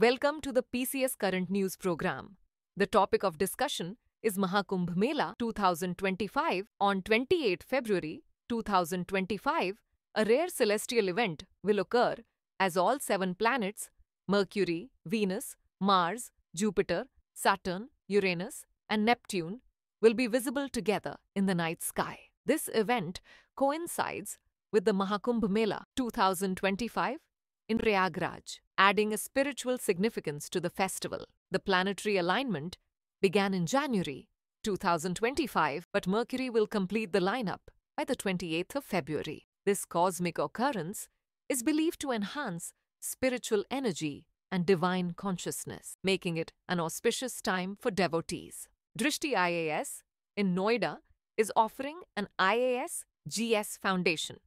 Welcome to the PCS Current News program. The topic of discussion is Mahakumbh Mela 2025 on 28 February 2025. A rare celestial event will occur as all seven planets Mercury, Venus, Mars, Jupiter, Saturn, Uranus, and Neptune will be visible together in the night sky. This event coincides with the Mahakumbh Mela 2025 in Prayagraj, adding a spiritual significance to the festival. The planetary alignment began in January 2025, but Mercury will complete the lineup by the 28th of February. This cosmic occurrence is believed to enhance spiritual energy and divine consciousness, making it an auspicious time for devotees. Drishti IAS in Noida is offering an IAS GS Foundation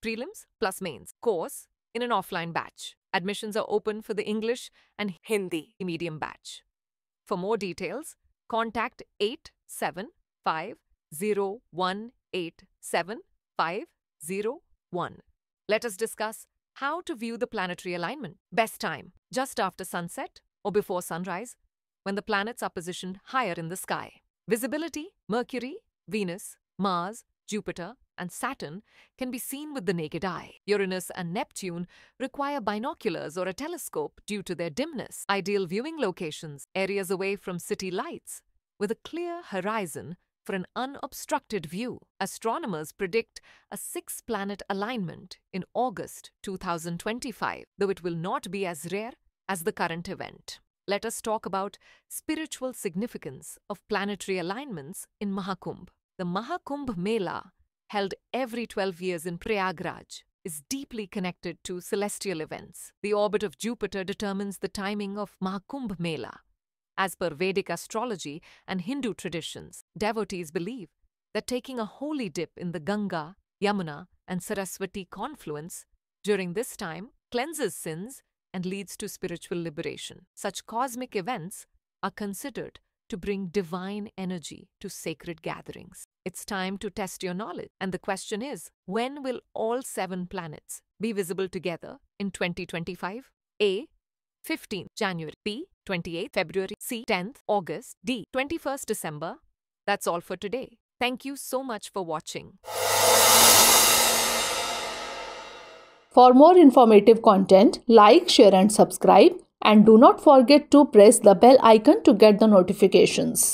prelims plus mains course in an offline batch. Admissions are open for the English and Hindi medium batch. For more details, contact eight seven five zero one eight seven five zero one. Let us discuss how to view the planetary alignment. Best time, just after sunset or before sunrise, when the planets are positioned higher in the sky. Visibility, Mercury, Venus, Mars, Jupiter, and Saturn can be seen with the naked eye. Uranus and Neptune require binoculars or a telescope due to their dimness. Ideal viewing locations, areas away from city lights, with a clear horizon for an unobstructed view. Astronomers predict a six planet alignment in August 2025, though it will not be as rare as the current event. Let us talk about spiritual significance of planetary alignments in Mahakumbh. The Mahakumbh Mela held every 12 years in Prayagraj, is deeply connected to celestial events. The orbit of Jupiter determines the timing of Mahakumbh Mela. As per Vedic astrology and Hindu traditions, devotees believe that taking a holy dip in the Ganga, Yamuna, and Saraswati confluence during this time cleanses sins and leads to spiritual liberation. Such cosmic events are considered to bring divine energy to sacred gatherings. It's time to test your knowledge. And the question is when will all seven planets be visible together in 2025? A. 15 January, B. 28 February, C. 10th August, D. 21st December. That's all for today. Thank you so much for watching. For more informative content, like, share, and subscribe. And do not forget to press the bell icon to get the notifications.